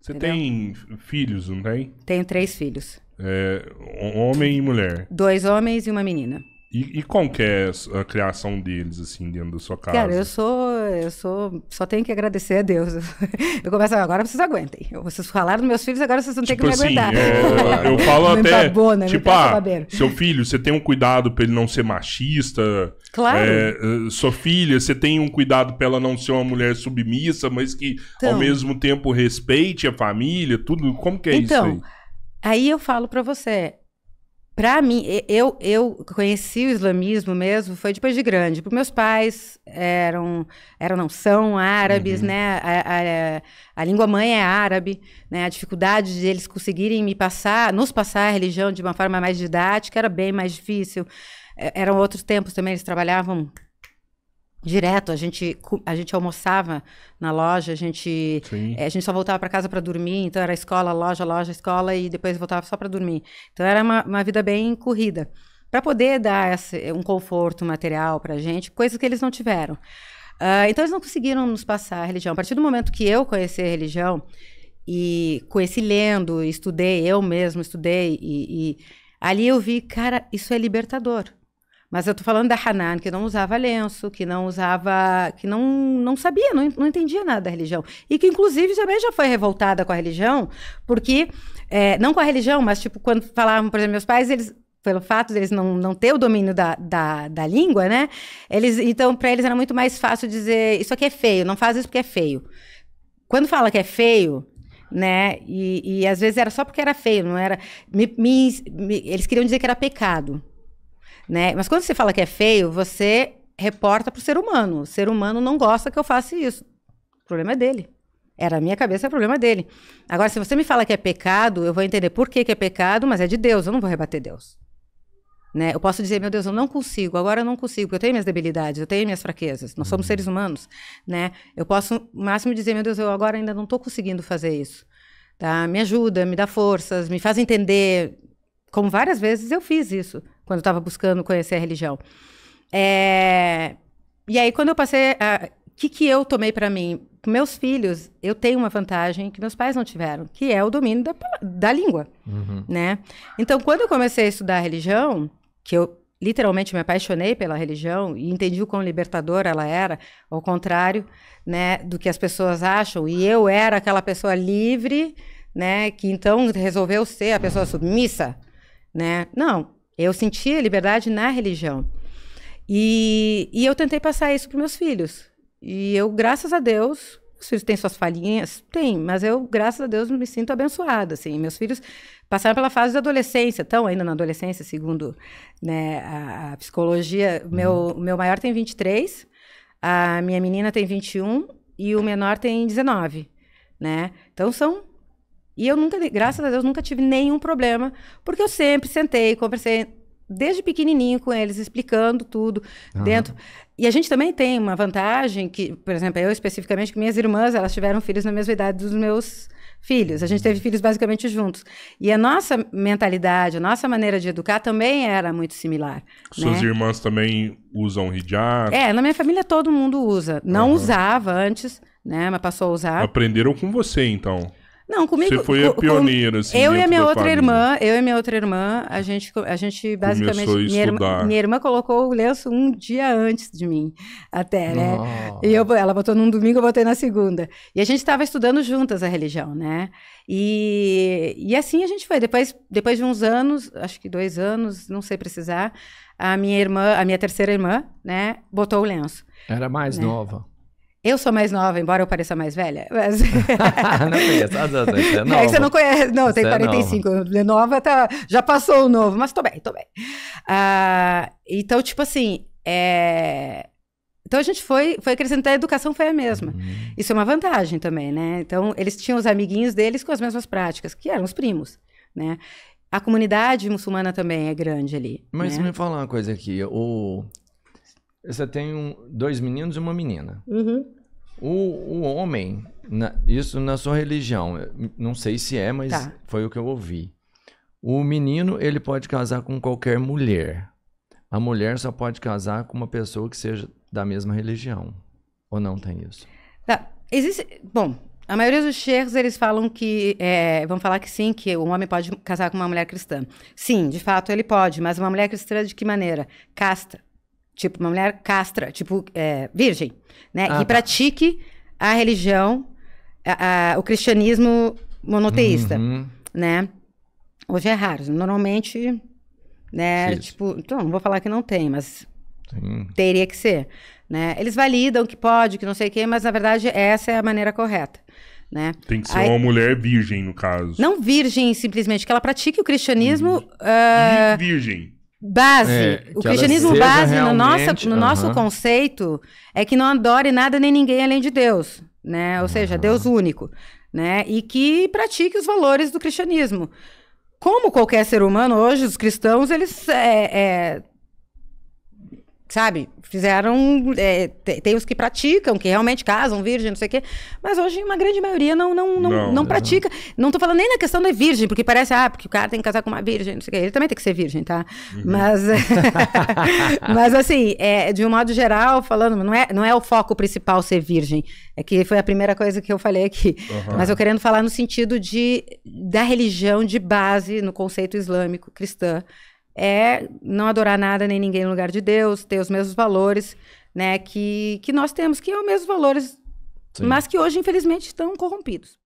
Você entendeu? tem filhos, não tem? Tenho três filhos. É, homem e mulher. Dois homens e uma menina. E, e qual que é a criação deles, assim, dentro da sua casa? Cara, eu sou. Eu sou. Só tenho que agradecer a Deus. Eu começo agora, vocês aguentem. Vocês falaram dos meus filhos, agora vocês não têm tipo que me assim, aguentar. É, eu falo até. Tá né? tipo, ah, seu filho, você tem um cuidado pra ele não ser machista. Claro. É, é, sua filha, você tem um cuidado pra ela não ser uma mulher submissa, mas que então, ao mesmo tempo respeite a família, tudo. Como que é então, isso aí? Aí eu falo pra você, para mim, eu, eu conheci o islamismo mesmo, foi depois de grande. Porque meus pais eram, eram não são árabes, uhum. né? A, a, a, língua mãe é árabe, né? A dificuldade de eles conseguirem me passar, nos passar a religião de uma forma mais didática era bem mais difícil. Eram outros tempos também, eles trabalhavam Direto, a gente, a gente almoçava na loja, a gente, é, a gente só voltava para casa para dormir, então era escola, loja, loja, escola e depois voltava só para dormir. Então era uma, uma vida bem corrida. Para poder dar esse, um conforto material para a gente, coisas que eles não tiveram. Uh, então eles não conseguiram nos passar a religião. A partir do momento que eu conheci a religião e conheci lendo, estudei, eu mesmo estudei, e, e ali eu vi, cara, isso é libertador. Mas eu tô falando da Hanan, que não usava lenço, que não usava. que não, não sabia, não, não entendia nada da religião. E que, inclusive, também já foi revoltada com a religião, porque. É, não com a religião, mas, tipo, quando falavam, por exemplo, meus pais, eles pelo fato deles de não, não ter o domínio da, da, da língua, né? Eles, então, para eles era muito mais fácil dizer: isso aqui é feio, não faz isso porque é feio. Quando fala que é feio, né? E, e às vezes era só porque era feio, não era. Me, me, me, eles queriam dizer que era pecado. Né? Mas quando você fala que é feio, você reporta pro ser humano. O ser humano não gosta que eu faça isso. O problema é dele. Era a minha cabeça, é problema dele. Agora, se você me fala que é pecado, eu vou entender por que, que é pecado, mas é de Deus, eu não vou rebater Deus. Né? Eu posso dizer, meu Deus, eu não consigo, agora eu não consigo, porque eu tenho minhas debilidades, eu tenho minhas fraquezas, nós somos uhum. seres humanos, né? Eu posso, máximo, dizer, meu Deus, eu agora ainda não estou conseguindo fazer isso, tá? Me ajuda, me dá forças, me faz entender, como várias vezes eu fiz isso, quando eu estava buscando conhecer a religião. É... E aí, quando eu passei. O a... que, que eu tomei para mim? Com meus filhos, eu tenho uma vantagem que meus pais não tiveram, que é o domínio da, da língua. Uhum. Né? Então, quando eu comecei a estudar a religião, que eu literalmente me apaixonei pela religião e entendi o quão libertadora ela era, ao contrário né, do que as pessoas acham. E eu era aquela pessoa livre, né, que então resolveu ser a pessoa submissa. Né? Não, eu sentia liberdade na religião. E, e eu tentei passar isso para meus filhos. E eu, graças a Deus, os filhos têm suas falhinhas? Tem, mas eu, graças a Deus, me sinto abençoada, assim. Meus filhos passaram pela fase da adolescência, estão ainda na adolescência, segundo né, a, a psicologia. Hum. Meu, uhum. meu maior tem 23, a minha menina tem 21 e o menor tem 19, né? Então, são e eu nunca, graças a Deus, nunca tive nenhum problema, porque eu sempre sentei, conversei desde pequenininho com eles, explicando tudo uhum. dentro. E a gente também tem uma vantagem que, por exemplo, eu especificamente, que minhas irmãs, elas tiveram filhos na mesma idade dos meus filhos. A gente teve filhos basicamente juntos. E a nossa mentalidade, a nossa maneira de educar também era muito similar. Suas né? irmãs também usam hijab? É, na minha família todo mundo usa. Não uhum. usava antes, né? Mas passou a usar. Aprenderam com você, então. Não, comigo. Você foi a pioneira, assim. Eu e a minha outra família. irmã, eu e minha outra irmã, a gente, a gente basicamente. Começou a minha, irmã, minha irmã colocou o lenço um dia antes de mim, até, né? Oh. E eu, ela botou num domingo, eu botei na segunda. E a gente estava estudando juntas a religião, né? E, e assim a gente foi. Depois, depois de uns anos, acho que dois anos, não sei precisar, a minha irmã, a minha terceira irmã, né, botou o lenço. Era mais né? nova. Eu sou mais nova, embora eu pareça mais velha. Mas... não conheço. Ah, não, você é, é que você não conhece. Não, tem 45. É nova, né, nova tá, já passou o novo, mas tô bem, tô bem. Ah, então, tipo assim, é... Então a gente foi, foi crescendo, a educação foi a mesma. Uhum. Isso é uma vantagem também, né? Então eles tinham os amiguinhos deles com as mesmas práticas, que eram os primos, né? A comunidade muçulmana também é grande ali. Mas né? me fala uma coisa aqui, o você tem um, dois meninos e uma menina. Uhum. O, o homem, na, isso na sua religião, não sei se é, mas tá. foi o que eu ouvi. O menino, ele pode casar com qualquer mulher. A mulher só pode casar com uma pessoa que seja da mesma religião. Ou não tem isso? Tá. Existe. Bom, a maioria dos sheikhs, eles falam que. É, vão falar que sim, que o homem pode casar com uma mulher cristã. Sim, de fato ele pode, mas uma mulher cristã de que maneira? Casta. Tipo, uma mulher castra, tipo, é, virgem, né? Ah, que tá. pratique a religião, a, a, o cristianismo monoteísta, uhum. né? Hoje é raro. Normalmente, né? Tipo, então, não vou falar que não tem, mas Sim. teria que ser, né? Eles validam que pode, que não sei o quê, mas na verdade essa é a maneira correta. Né? Tem que ser Aí, uma mulher virgem, no caso. Não virgem, simplesmente, que ela pratique o cristianismo. Uhum. Uh... Virgem base. É, o cristianismo base no nosso, no nosso uh -huh. conceito é que não adore nada nem ninguém além de Deus, né? Ou seja, Deus único, né? E que pratique os valores do cristianismo. Como qualquer ser humano hoje, os cristãos eles é, é, sabe, fizeram. É, tem, tem, os que praticam, que realmente casam virgem, não sei o quê. Mas hoje uma grande maioria não, não, não, não, não né? pratica. Não estou falando nem na questão da virgem, porque parece, ah, porque o cara tem que casar com uma virgem, não sei o quê. Ele também tem que ser virgem, tá? Uhum. Mas. mas assim, é, de um modo geral, falando, não é, não é o foco principal ser virgem. É que foi a primeira coisa que eu falei aqui. Uhum. Mas eu querendo falar no sentido de da religião de base no conceito islâmico cristã é não adorar nada nem ninguém no lugar de Deus, ter os mesmos valores, né, que, que nós temos, que são é os mesmos valores, Sim. mas que hoje, infelizmente, estão corrompidos.